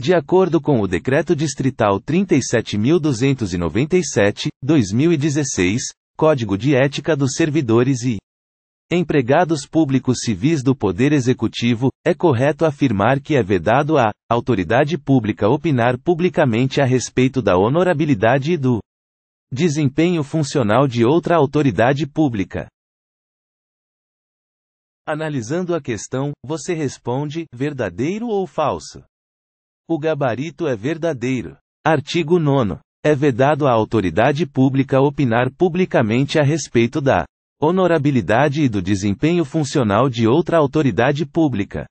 De acordo com o Decreto Distrital 37.297, 2016, Código de Ética dos Servidores e Empregados Públicos Civis do Poder Executivo, é correto afirmar que é vedado à autoridade pública opinar publicamente a respeito da honorabilidade e do desempenho funcional de outra autoridade pública. Analisando a questão, você responde verdadeiro ou falso? O gabarito é verdadeiro. Artigo 9. É vedado à autoridade pública opinar publicamente a respeito da honorabilidade e do desempenho funcional de outra autoridade pública.